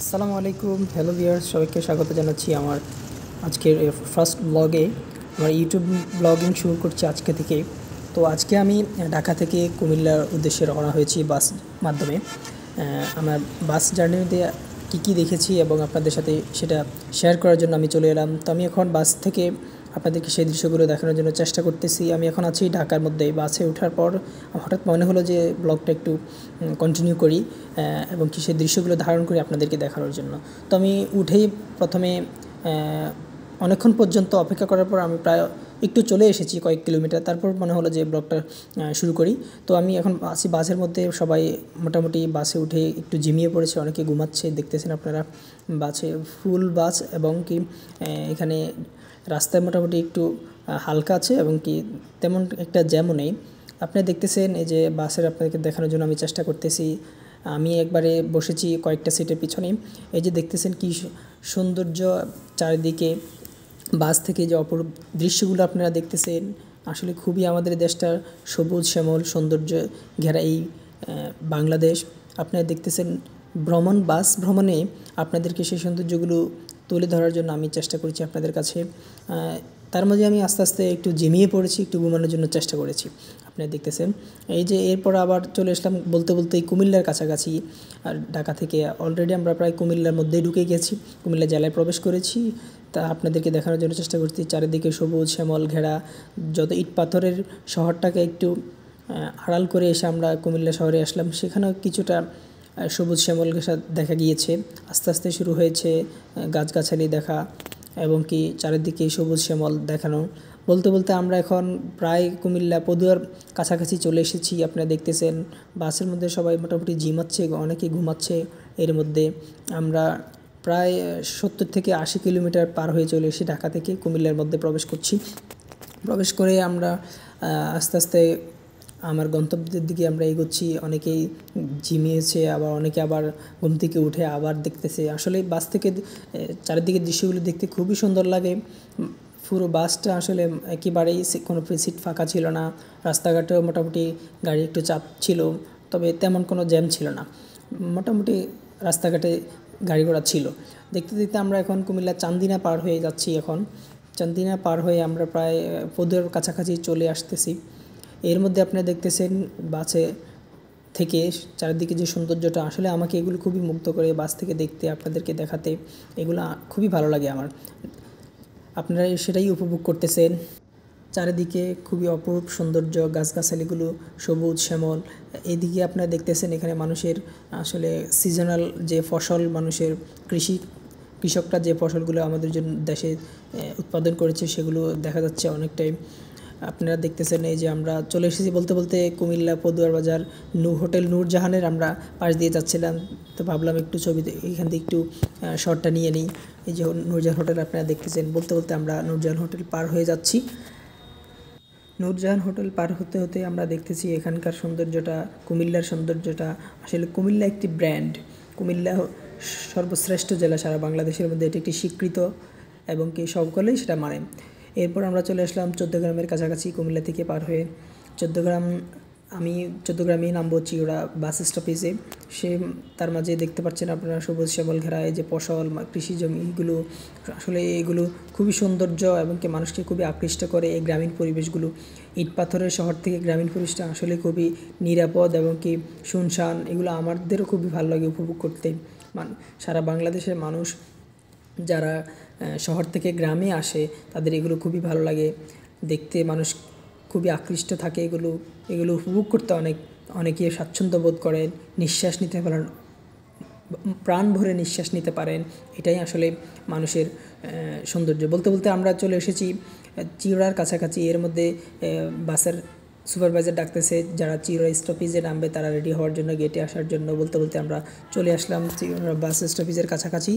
আসসালামু আলাইকুম hello viewers সবাইকে স্বাগত জানাচ্ছি আমার আজকের ফার্স্ট ব্লগে আমার ইউটিউব ব্লগিং শুরু করছি আজকে থেকে তো আজকে আমি ঢাকা থেকে কুমিল্লার উদ্দেশ্যে রওনা হয়েছি বাস মাধ্যমে আমার বাস জার্নিতে কী কী দেখেছি এবং আপনাদের সাথে সেটা শেয়ার করার জন্য আমি চলে এলাম তো আমি এখন বাস থেকে আপনাদেরকে সেই দৃশ্যগুলো দেখানোর জন্য চেষ্টা করতেছি আমি এখন আছি ঢাকার মধ্যে বাসে ওঠার পর হঠাৎ মনে হলো যে ব্লগটা একটু কন্টিনিউ করি এবং কি সেই দৃশ্যগুলো ধারণ করি আপনাদেরকে দেখানোর জন্য তো আমি উঠেই প্রথমে অনেকক্ষণ পর্যন্ত অপেক্ষা করার পর আমি প্রায় একটু চলে এসেছি কয়েক কিলোমিটার তারপর মনে হলো যে ব্লগটা শুরু করি তো আমি এখন আসি বাসের মধ্যে সবাই মোটামুটি বাসে উঠে একটু জিমিয়ে পড়েছে অনেকে ঘুমাচ্ছে দেখতেছেন আপনারা বাসে ফুল বাস এবং কি এখানে রাস্তায় মোটামুটি একটু হালকা আছে এবং কি তেমন একটা জ্যামও নেই আপনি দেখতেছেন এই যে বাসের আপনাদেরকে দেখানোর জন্য আমি চেষ্টা করতেছি আমি একবারে বসেছি কয়েকটা সিটের পিছনে এই যে দেখতেছেন কি সৌন্দর্য চারিদিকে বাস থেকে যে অপরূপ দৃশ্যগুলো আপনারা দেখতেছেন আসলে খুবই আমাদের দেশটার সবুজ শ্যামল সৌন্দর্য ঘেরা এই বাংলাদেশ আপনারা দেখতেছেন ভ্রমণ বাস ভ্রমণে আপনাদেরকে সেই সৌন্দর্যগুলো তুলে ধরার জন্য আমি চেষ্টা করেছি আপনাদের কাছে তার মধ্যে আমি আস্তে আস্তে একটু জিমিয়ে পড়েছি একটু ঘুমানোর জন্য চেষ্টা করেছি আপনি দেখতেছেন এই যে এরপর আবার চলে আসলাম বলতে বলতে এই কুমিল্লার কাছাকাছি আর ঢাকা থেকে অলরেডি আমরা প্রায় কুমিল্লার মধ্যেই ঢুকে গেছি কুমিল্লা জেলায় প্রবেশ করেছি তা আপনাদেরকে দেখানোর জন্য চেষ্টা করছি চারিদিকে সবুজ শ্যামল ঘেরা যত ইট পাথরের শহরটাকে একটু আড়াল করে এসে আমরা কুমিল্লা শহরে আসলাম সেখানেও কিছুটা সবুজ শ্যামল দেখা গিয়েছে আস্তে আস্তে শুরু হয়েছে গাছগাছালি দেখা এবং কি চারিদিকে সবুজ শ্যামল দেখানো বলতে বলতে আমরা এখন প্রায় কুমিল্লা পদুয়ার কাছাকাছি চলে এসেছি আপনারা দেখতেছেন বাসের মধ্যে সবাই মোটামুটি জিমাচ্ছে অনেকে ঘুমাচ্ছে এর মধ্যে আমরা প্রায় সত্তর থেকে আশি কিলোমিটার পার হয়ে চলে এসে ঢাকা থেকে কুমিল্লার মধ্যে প্রবেশ করছি প্রবেশ করে আমরা আস্তে আস্তে আমার গন্তব্যের দিকে আমরা এগোচ্ছি অনেকেই ঝিমিয়েছে আবার অনেকে আবার ঘুম থেকে উঠে আবার দেখতেছে আসলে বাস থেকে চারিদিকের দৃশ্যগুলো দেখতে খুবই সুন্দর লাগে পুরো বাসটা আসলে একেবারেই কোনো সিট ফাঁকা ছিল না রাস্তাঘাটেও মোটামুটি গাড়ি একটু চাপ ছিল তবে তেমন কোনো জ্যাম ছিল না মোটামুটি রাস্তাঘাটে গাড়ি ঘোড়া ছিল দেখতে দেখতে আমরা এখন কুমিল্লা চান্দিনা পার হয়ে যাচ্ছি এখন চান্দিনা পার হয়ে আমরা প্রায় পদুয়ার কাছাকাছি চলে আসতেছি এর মধ্যে আপনারা দেখতেছেন বাসে থেকে চারিদিকে যে সৌন্দর্যটা আসলে আমাকে এগুলো খুবই মুগ্ধ করে বাস থেকে দেখতে আপনাদেরকে দেখাতে এগুলো খুবই ভালো লাগে আমার আপনারা সেটাই উপভোগ করতেছেন চারিদিকে খুবই অপরূপ সৌন্দর্য গাছগাছালিগুলো সবুজ শ্যামল এদিকে আপনারা দেখতেছেন এখানে মানুষের আসলে সিজনাল যে ফসল মানুষের কৃষি কৃষকরা যে ফসলগুলো আমাদের জন্য দেশে উৎপাদন করেছে সেগুলো দেখা যাচ্ছে অনেকটাই আপনারা দেখতেছেন এই যে আমরা চলে এসেছি বলতে বলতে কুমিল্লা পদুয়ার বাজার নু হোটেল নূরজাহানের আমরা পাশ দিয়ে যাচ্ছিলাম তো ভাবলাম একটু ছবি এখান থেকে একটু শটটা নিয়ে নিই এই যে নূরজাহান হোটেল আপনারা দেখতেছেন বলতে বলতে আমরা নূরজাহান হোটেল পার হয়ে যাচ্ছি নূরজাহান হোটেল পার হতে হতে আমরা দেখতেছি এখানকার সৌন্দর্যটা কুমিল্লার সৌন্দর্যটা আসলে কুমিল্লা একটি ব্র্যান্ড কুমিল্লা সর্বশ্রেষ্ঠ জেলা সারা বাংলাদেশের মধ্যে এটি একটি স্বীকৃত এবং কি সকলেই সেটা মানে এরপর আমরা চলে আসলাম চোদ্দগ্রামের কাছাকাছি কুমিল্লা থেকে পার হয়ে চোদ্দগ্রাম আমি চোদ্দগ্রামে নামবো চিওড়া বাস স্টপেজে সে তার মাঝে দেখতে পাচ্ছেন আপনারা সবুজ শ্যামল ঘেরা এই যে ফসল কৃষি জমিগুলো আসলে এগুলো খুবই সৌন্দর্য এবং কি মানুষকে খুবই আকৃষ্ট করে এই গ্রামীণ পরিবেশগুলো ইট পাথরের শহর থেকে গ্রামীণ পরিবেশটা আসলে খুবই নিরাপদ এবং কি শুনশান এগুলো আমাদেরও খুবই ভালো লাগে উপভোগ করতে সারা বাংলাদেশের মানুষ যারা শহর থেকে গ্রামে আসে তাদের এগুলো খুবই ভালো লাগে দেখতে মানুষ খুবই আকৃষ্ট থাকে এগুলো এগুলো উপভোগ করতে অনেক অনেকে স্বাচ্ছন্দ্য বোধ করেন নিঃশ্বাস নিতে পারেন প্রাণ ভরে নিঃশ্বাস নিতে পারেন এটাই আসলে মানুষের সৌন্দর্য বলতে বলতে আমরা চলে এসেছি চিড়ার কাছাকাছি এর মধ্যে বাসের সুপারভাইজার ডাকতেছে যারা চির স্টপেজে নামবে তারা রেডি হওয়ার জন্য গেটে আসার জন্য বলতে বলতে আমরা চলে আসলাম বাস স্টপেজের কাছাকাছি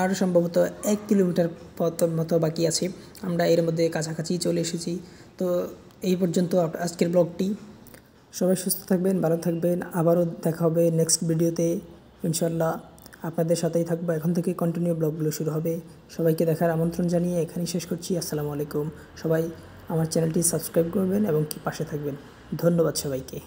আর সম্ভবত এক কিলোমিটার পথ মতো বাকি আছে আমরা এর মধ্যে কাছাকাছি চলে এসেছি তো এই পর্যন্ত আজকের ব্লগটি সবাই সুস্থ থাকবেন ভালো থাকবেন আবারও দেখা হবে নেক্সট ভিডিওতে ইনশাল্লাহ আপনাদের সাথেই থাকবো এখন থেকে কন্টিনিউ ব্লগগুলো শুরু হবে সবাইকে দেখার আমন্ত্রণ জানিয়ে এখানেই শেষ করছি আসসালামু আলাইকুম সবাই আমার চ্যানেলটি সাবস্ক্রাইব করবেন এবং কি পাশে থাকবেন ধন্যবাদ সবাইকে